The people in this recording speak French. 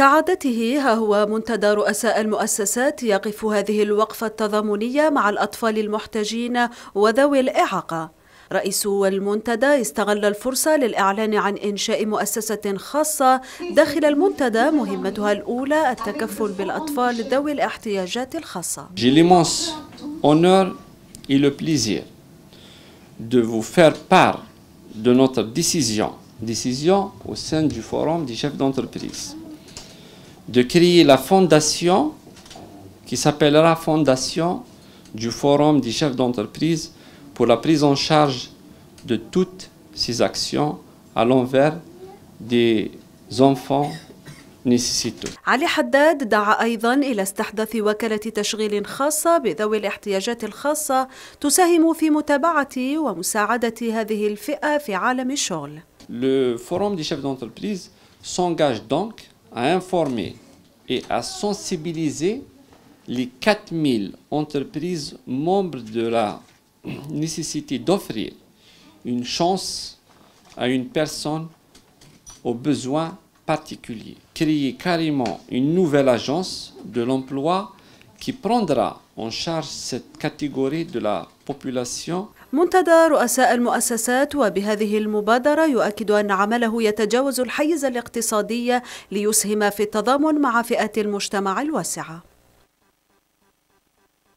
كعادته ها هو منتدى رؤساء المؤسسات يقف هذه الوقفة التضامنية مع الأطفال المحتاجين وذوي الإعاقة رئيس المنتدى استغل الفرصة للإعلان عن إنشاء مؤسسة خاصة داخل المنتدى مهمتها الأولى التكفل بالأطفال ذوي الاحتياجات الخاصة J'ai honneur et le plaisir de vous faire part de notre décision, décision au sein du forum des chefs d'entreprise. de créer la fondation qui s'appellera Fondation du Forum des chefs d'entreprise pour la prise en charge de toutes ces actions à l'envers des enfants نسيته علي حداد دعا أيضا إلى استحداث وكالة تشغيل خاصة بذوي الاحتياجات الخاصة تساهم في متابعة ومساعدة هذه الفئة في عالم الشغل. Le forum des chefs d'entreprise s'engage donc à informer et à sensibiliser les 4000 entreprises membres de la nécessité d'offrir une chance à une personne aux besoins particuliers. Créer carrément une nouvelle agence de l'emploi qui prendra en charge cette catégorie de la population منتدى رؤساء المؤسسات وبهذه المبادرة يؤكد أن عمله يتجاوز الحيز الاقتصادي ليسهم في التضامن مع فئات المجتمع الواسعة